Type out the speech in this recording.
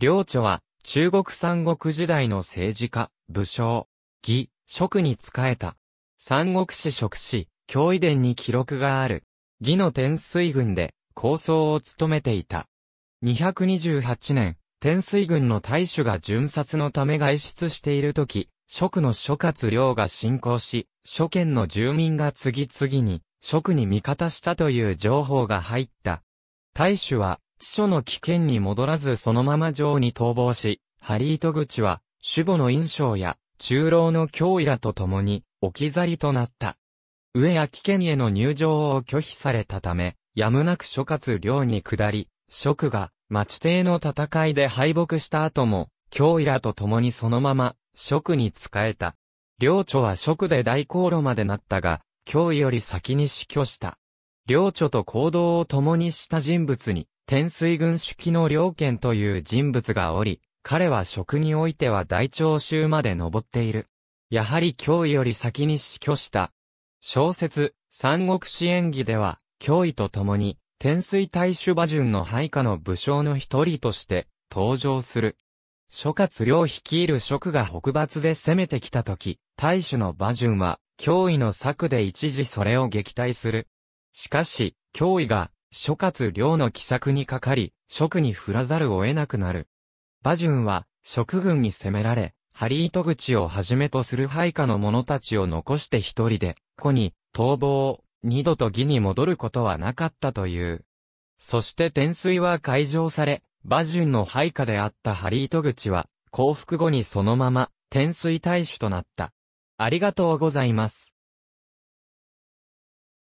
領著は、中国三国時代の政治家、武将、義、職に仕えた。三国史職史、教遺伝に記録がある。義の天水軍で、構想を務めていた。228年、天水軍の大主が巡殺のため外出している時、職の諸葛亮が進行し、諸県の住民が次々に、職に味方したという情報が入った。大主は、地所の危険に戻らずそのまま城に逃亡し、ハリート口は、守護の印象や、中老の脅威らと共に、置き去りとなった。上や危険への入場を拒否されたため、やむなく諸葛領に下り、職が、町邸の戦いで敗北した後も、脅威らと共にそのまま、職に仕えた。領著は職で大航路までなったが、脅威より先に死去した。領著と行動を共にした人物に、天水軍主機の良賢という人物がおり、彼は職においては大長州まで登っている。やはり脅威より先に死去した。小説、三国志演義では、脅威と共に、天水大守馬順の配下の武将の一人として、登場する。諸葛亮率いる職が北伐で攻めてきた時、大守の馬順は、脅威の策で一時それを撃退する。しかし、脅威が諸葛亮の奇策にかかり、職に振らざるを得なくなる。馬順は、職軍に攻められ、ハリート口をはじめとする配下の者たちを残して一人で、子に、逃亡、二度と義に戻ることはなかったという。そして天水は解錠され、馬順の配下であったハリート口は、降伏後にそのまま、天水大使となった。ありがとうございます。